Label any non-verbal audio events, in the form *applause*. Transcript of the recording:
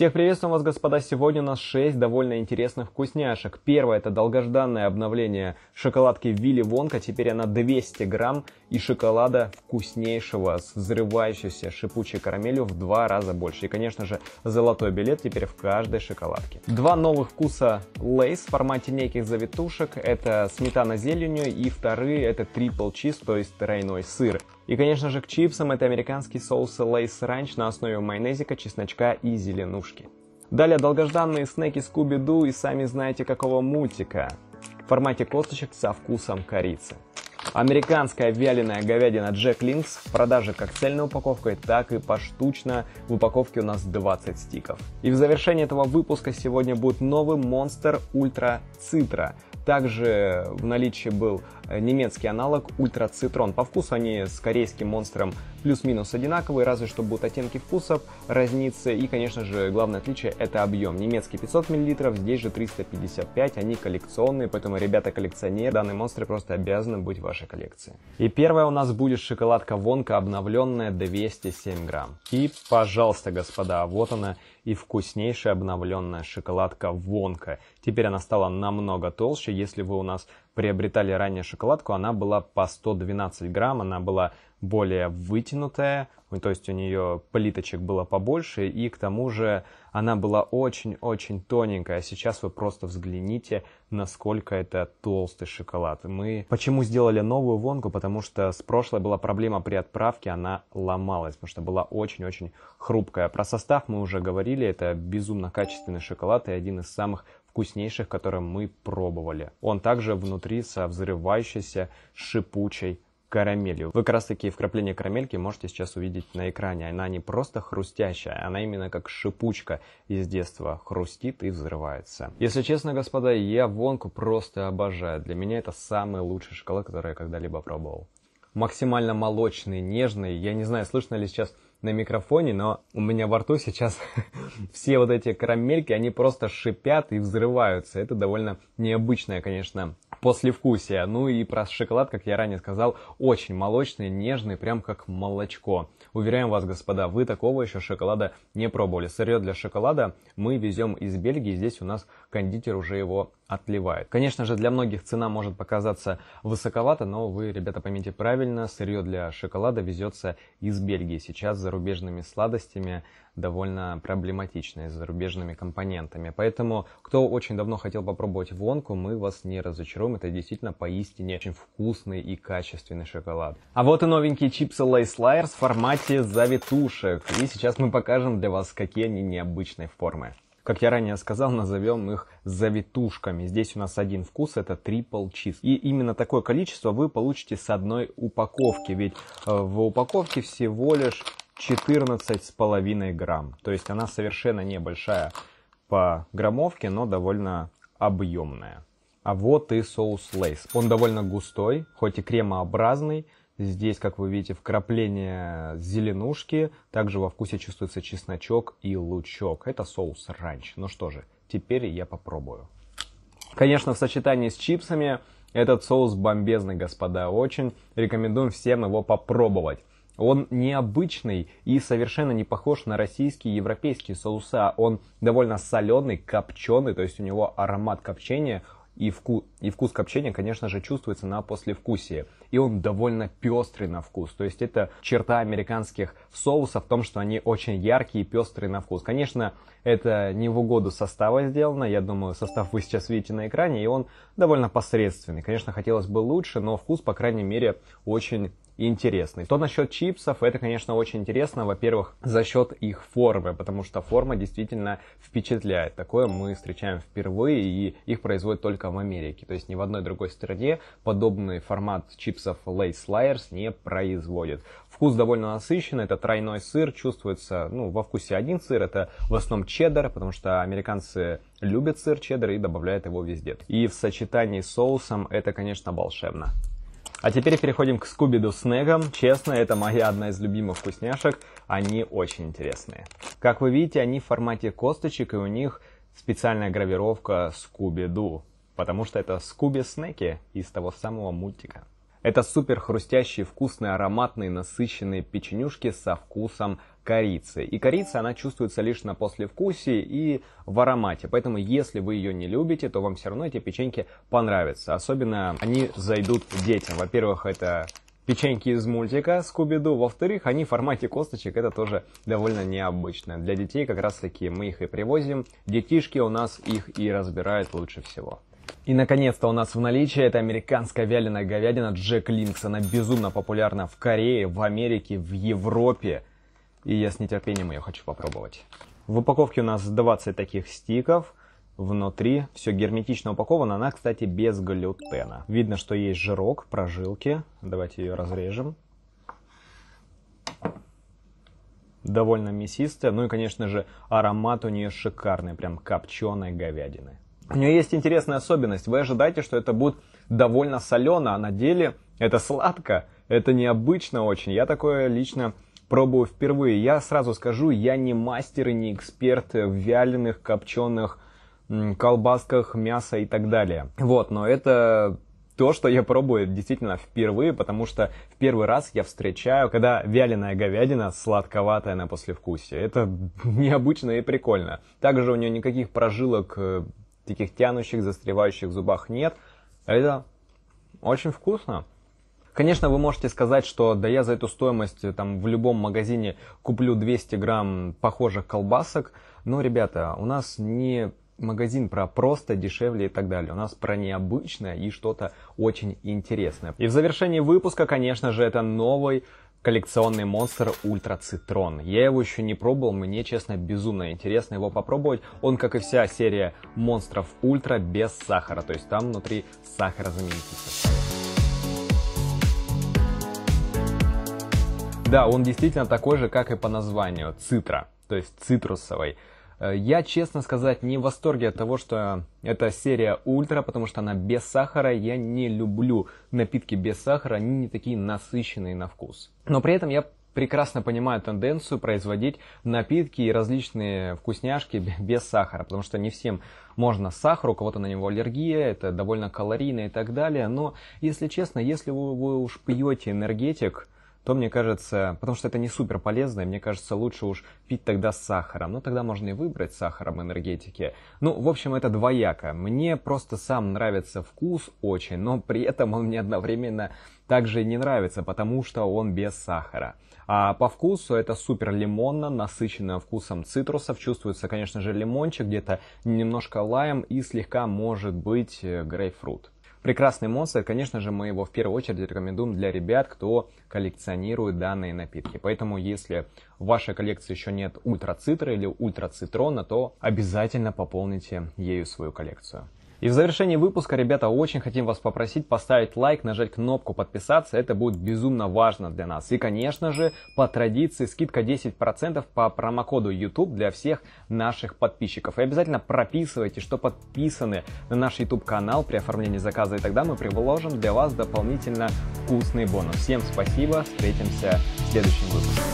Всех приветствуем вас, господа! Сегодня у нас 6 довольно интересных вкусняшек. Первое – это долгожданное обновление шоколадки Вилли Вонка. Теперь она 200 грамм и шоколада вкуснейшего с взрывающейся шипучей карамелью в два раза больше. И, конечно же, золотой билет теперь в каждой шоколадке. Два новых вкуса Лейс в формате неких завитушек. Это сметана с зеленью и вторые это трипл чиз, то есть тройной сыр. И, конечно же, к чипсам это американский соус Лейс Ранч на основе майонезика, чесночка и зеленушки. Далее долгожданные снеки Скуби-Ду и сами знаете какого мультика в формате косточек со вкусом корицы. Американская вяленая говядина Jack Links в продаже как цельной упаковкой, так и поштучно. В упаковке у нас 20 стиков. И в завершении этого выпуска сегодня будет новый монстр Ультра Цитра. Также в наличии был э, немецкий аналог Ультра Цитрон. По вкусу они с корейским монстром плюс-минус одинаковые, разве что будут оттенки вкусов разницы. И, конечно же, главное отличие – это объем. Немецкий 500 мл, здесь же 355, они коллекционные, поэтому, ребята, коллекционеры, данные монстры просто обязаны быть в вашей коллекции. И первая у нас будет шоколадка Вонка, обновленная 207 грамм. И, пожалуйста, господа, вот она, и вкуснейшая обновленная шоколадка Вонка. Теперь она стала намного толще. Если вы у нас приобретали ранее шоколадку, она была по 112 грамм, она была более вытянутая, то есть у нее плиточек было побольше, и к тому же она была очень-очень тоненькая. А сейчас вы просто взгляните, насколько это толстый шоколад. Мы почему сделали новую вонку? Потому что с прошлой была проблема при отправке, она ломалась, потому что была очень-очень хрупкая. Про состав мы уже говорили, это безумно качественный шоколад и один из самых вкуснейших, которые мы пробовали. Он также внутри со взрывающейся шипучей карамелью. Вы как раз таки вкрапление карамельки можете сейчас увидеть на экране. Она не просто хрустящая, она именно как шипучка из детства хрустит и взрывается. Если честно, господа, я вонку просто обожаю. Для меня это самый лучший шоколад, который я когда-либо пробовал. Максимально молочный, нежный. Я не знаю, слышно ли сейчас на микрофоне, но у меня во рту сейчас *laughs* все вот эти карамельки, они просто шипят и взрываются. Это довольно необычное, конечно, послевкусия. Ну и про шоколад, как я ранее сказал, очень молочный, нежный, прям как молочко. Уверяем вас, господа, вы такого еще шоколада не пробовали. Сырье для шоколада мы везем из Бельгии, здесь у нас кондитер уже его отливает. Конечно же, для многих цена может показаться высоковато, но вы, ребята, поймите правильно, сырье для шоколада везется из Бельгии. Сейчас зарубежными сладостями довольно проблематичные с зарубежными компонентами. Поэтому, кто очень давно хотел попробовать вонку, мы вас не разочаруем. Это действительно поистине очень вкусный и качественный шоколад. А вот и новенькие чипсы Lace Liars в формате завитушек. И сейчас мы покажем для вас, какие они необычной формы. Как я ранее сказал, назовем их завитушками. Здесь у нас один вкус, это трипл чиз. И именно такое количество вы получите с одной упаковки, ведь э, в упаковке всего лишь 14,5 грамм. То есть она совершенно небольшая по граммовке, но довольно объемная. А вот и соус лейс. Он довольно густой, хоть и кремообразный. Здесь, как вы видите, вкрапление зеленушки. Также во вкусе чувствуется чесночок и лучок. Это соус ранч. Ну что же, теперь я попробую. Конечно, в сочетании с чипсами этот соус бомбезный, господа, очень. рекомендую всем его попробовать. Он необычный и совершенно не похож на российские и европейские соуса. Он довольно соленый, копченый, то есть у него аромат копчения и, вку... и вкус копчения, конечно же, чувствуется на послевкусии и он довольно пестрый на вкус. То есть это черта американских соусов в том, что они очень яркие и пестрые на вкус. Конечно, это не в угоду состава сделано. Я думаю, состав вы сейчас видите на экране, и он довольно посредственный. Конечно, хотелось бы лучше, но вкус, по крайней мере, очень интересный. То насчет чипсов, это, конечно, очень интересно, во-первых, за счет их формы, потому что форма действительно впечатляет. Такое мы встречаем впервые, и их производят только в Америке. То есть ни в одной другой стране подобный формат чипсов чипсов Lace Layers не производит. Вкус довольно насыщенный, это тройной сыр, чувствуется, ну, во вкусе один сыр, это в основном чеддер, потому что американцы любят сыр чеддер и добавляют его везде. И в сочетании с соусом это, конечно, волшебно. А теперь переходим к скубиду снегам. Честно, это моя одна из любимых вкусняшек. Они очень интересные. Как вы видите, они в формате косточек, и у них специальная гравировка Скуби-Ду, потому что это Скуби-снеки из того самого мультика. Это супер хрустящие, вкусные, ароматные, насыщенные печенюшки со вкусом корицы. И корица, она чувствуется лишь на послевкусии и в аромате. Поэтому, если вы ее не любите, то вам все равно эти печеньки понравятся. Особенно они зайдут детям. Во-первых, это печеньки из мультика Скуби-Ду. Во-вторых, они в формате косточек, это тоже довольно необычно. Для детей как раз таки мы их и привозим. Детишки у нас их и разбирают лучше всего. И, наконец-то, у нас в наличии это американская вяленая говядина Джек Линкс. Она безумно популярна в Корее, в Америке, в Европе. И я с нетерпением ее хочу попробовать. В упаковке у нас 20 таких стиков. Внутри все герметично упаковано. Она, кстати, без глютена. Видно, что есть жирок, прожилки. Давайте ее разрежем. Довольно мясистая. Ну и, конечно же, аромат у нее шикарный. Прям копченой говядины. У нее есть интересная особенность. Вы ожидаете, что это будет довольно солено, а на деле это сладко. Это необычно очень. Я такое лично пробую впервые. Я сразу скажу, я не мастер и не эксперт в вяленых, копченых колбасках, мяса и так далее. Вот, но это то, что я пробую действительно впервые, потому что в первый раз я встречаю, когда вяленая говядина сладковатая на послевкусие. Это *laughs* необычно и прикольно. Также у нее никаких прожилок э, таких тянущих, застревающих в зубах нет. Это очень вкусно. Конечно, вы можете сказать, что да я за эту стоимость э, там в любом магазине куплю 200 грамм похожих колбасок, но, ребята, у нас не магазин про просто, дешевле и так далее. У нас про необычное и что-то очень интересное. И в завершении выпуска, конечно же, это новый коллекционный монстр Ультра Цитрон. Я его еще не пробовал, мне, честно, безумно интересно его попробовать. Он, как и вся серия монстров Ультра, без сахара, то есть там внутри сахарозаменитель. Да, он действительно такой же, как и по названию, цитра, то есть цитрусовый. Э, я, честно сказать, не в восторге от того, что эта серия ультра, потому что она без сахара. Я не люблю напитки без сахара, они не такие насыщенные на вкус. Но при этом я прекрасно понимаю тенденцию производить напитки и различные вкусняшки без сахара, потому что не всем можно сахар, у кого-то на него аллергия, это довольно калорийно и так далее. Но, если честно, если вы, вы уж пьете энергетик, то мне кажется, потому что это не супер полезно, и мне кажется, лучше уж пить тогда с сахаром. но ну, тогда можно и выбрать сахаром энергетики. Ну, в общем, это двояко. Мне просто сам нравится вкус очень, но при этом он мне одновременно также не нравится, потому что он без сахара. А по вкусу это супер лимонно, насыщенное вкусом цитрусов. Чувствуется, конечно же, лимончик, где-то немножко лайм и слегка, может быть, э, грейпфрут. Прекрасный монстр, конечно же, мы его в первую очередь рекомендуем для ребят, кто коллекционирует данные напитки. Поэтому, если в вашей коллекции еще нет ультрацитра или ультрацитрона, то обязательно пополните ею свою коллекцию. И в завершении выпуска, ребята, очень хотим вас попросить поставить лайк, нажать кнопку подписаться, это будет безумно важно для нас. И, конечно же, по традиции скидка 10% по промокоду YouTube для всех наших подписчиков. И обязательно прописывайте, что подписаны на наш YouTube канал при оформлении заказа, и тогда мы приложим для вас дополнительно вкусный бонус. Всем спасибо, встретимся в следующем выпуске.